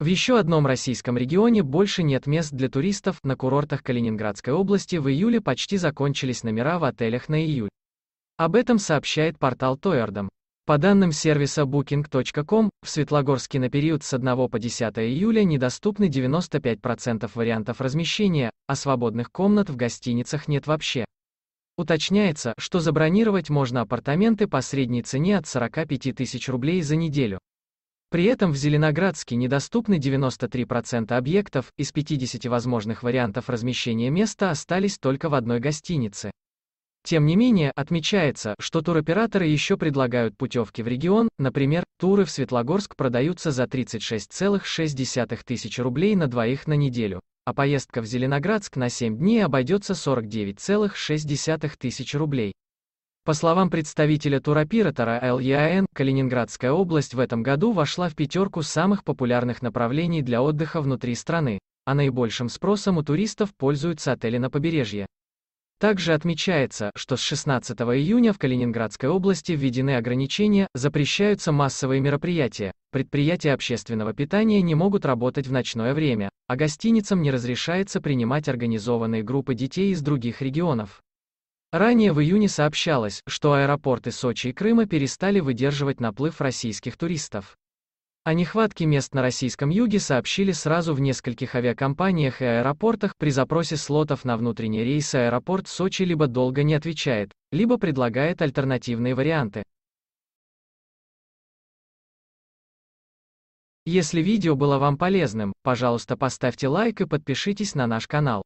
В еще одном российском регионе больше нет мест для туристов, на курортах Калининградской области в июле почти закончились номера в отелях на июль. Об этом сообщает портал Тоэрдом. По данным сервиса Booking.com, в Светлогорске на период с 1 по 10 июля недоступны 95% вариантов размещения, а свободных комнат в гостиницах нет вообще. Уточняется, что забронировать можно апартаменты по средней цене от 45 тысяч рублей за неделю. При этом в Зеленоградске недоступны 93% объектов, из 50 возможных вариантов размещения места остались только в одной гостинице. Тем не менее, отмечается, что туроператоры еще предлагают путевки в регион, например, туры в Светлогорск продаются за 36,6 тысяч рублей на двоих на неделю, а поездка в Зеленоградск на 7 дней обойдется 49,6 тысяч рублей. По словам представителя туроператора ЛЕАН, Калининградская область в этом году вошла в пятерку самых популярных направлений для отдыха внутри страны, а наибольшим спросом у туристов пользуются отели на побережье. Также отмечается, что с 16 июня в Калининградской области введены ограничения, запрещаются массовые мероприятия, предприятия общественного питания не могут работать в ночное время, а гостиницам не разрешается принимать организованные группы детей из других регионов. Ранее в июне сообщалось, что аэропорты Сочи и Крыма перестали выдерживать наплыв российских туристов. О нехватке мест на российском юге сообщили сразу в нескольких авиакомпаниях и аэропортах при запросе слотов на внутренние рейсы аэропорт Сочи либо долго не отвечает, либо предлагает альтернативные варианты. Если видео было вам полезным, пожалуйста поставьте лайк и подпишитесь на наш канал.